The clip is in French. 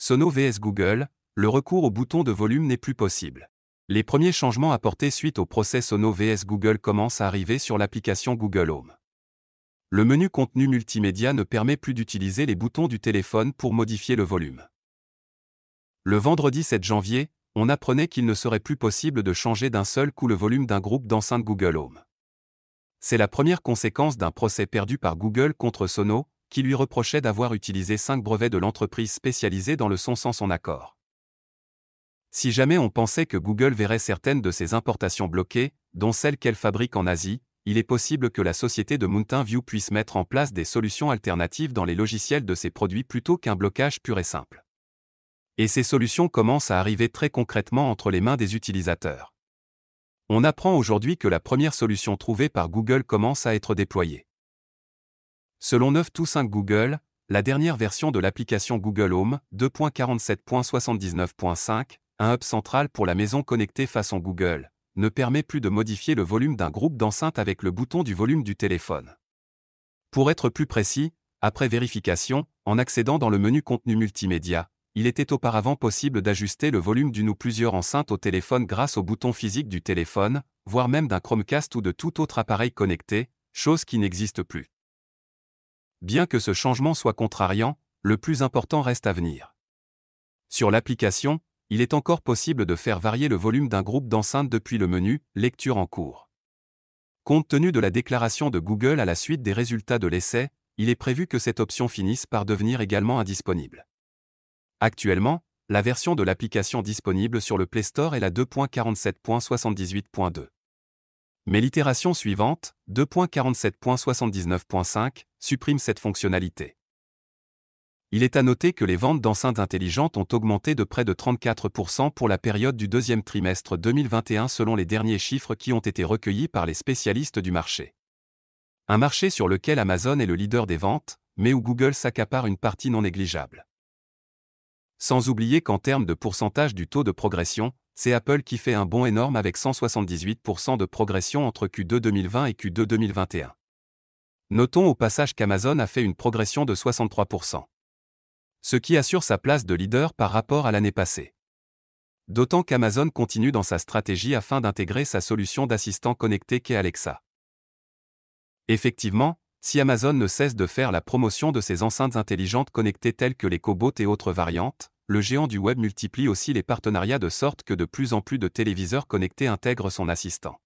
Sono vs Google, le recours au boutons de volume n'est plus possible. Les premiers changements apportés suite au procès Sono vs Google commencent à arriver sur l'application Google Home. Le menu contenu multimédia ne permet plus d'utiliser les boutons du téléphone pour modifier le volume. Le vendredi 7 janvier, on apprenait qu'il ne serait plus possible de changer d'un seul coup le volume d'un groupe d'enceintes Google Home. C'est la première conséquence d'un procès perdu par Google contre Sono, qui lui reprochait d'avoir utilisé cinq brevets de l'entreprise spécialisée dans le son sans son accord. Si jamais on pensait que Google verrait certaines de ses importations bloquées, dont celles qu'elle fabrique en Asie, il est possible que la société de Mountain View puisse mettre en place des solutions alternatives dans les logiciels de ses produits plutôt qu'un blocage pur et simple. Et ces solutions commencent à arriver très concrètement entre les mains des utilisateurs. On apprend aujourd'hui que la première solution trouvée par Google commence à être déployée. Selon 9 to 5 Google, la dernière version de l'application Google Home 2.47.79.5, un hub central pour la maison connectée façon Google, ne permet plus de modifier le volume d'un groupe d'enceintes avec le bouton du volume du téléphone. Pour être plus précis, après vérification, en accédant dans le menu contenu multimédia, il était auparavant possible d'ajuster le volume d'une ou plusieurs enceintes au téléphone grâce au bouton physique du téléphone, voire même d'un Chromecast ou de tout autre appareil connecté, chose qui n'existe plus. Bien que ce changement soit contrariant, le plus important reste à venir. Sur l'application, il est encore possible de faire varier le volume d'un groupe d'enceintes depuis le menu Lecture en cours. Compte tenu de la déclaration de Google à la suite des résultats de l'essai, il est prévu que cette option finisse par devenir également indisponible. Actuellement, la version de l'application disponible sur le Play Store est la 2.47.78.2. Mais l'itération suivante, 2.47.79.5, supprime cette fonctionnalité. Il est à noter que les ventes d'enceintes intelligentes ont augmenté de près de 34% pour la période du deuxième trimestre 2021 selon les derniers chiffres qui ont été recueillis par les spécialistes du marché. Un marché sur lequel Amazon est le leader des ventes, mais où Google s'accapare une partie non négligeable. Sans oublier qu'en termes de pourcentage du taux de progression, c'est Apple qui fait un bond énorme avec 178% de progression entre Q2 2020 et Q2 2021. Notons au passage qu'Amazon a fait une progression de 63%. Ce qui assure sa place de leader par rapport à l'année passée. D'autant qu'Amazon continue dans sa stratégie afin d'intégrer sa solution d'assistant connecté qu'est Alexa. Effectivement, si Amazon ne cesse de faire la promotion de ses enceintes intelligentes connectées telles que les cobots et autres variantes, le géant du web multiplie aussi les partenariats de sorte que de plus en plus de téléviseurs connectés intègrent son assistant.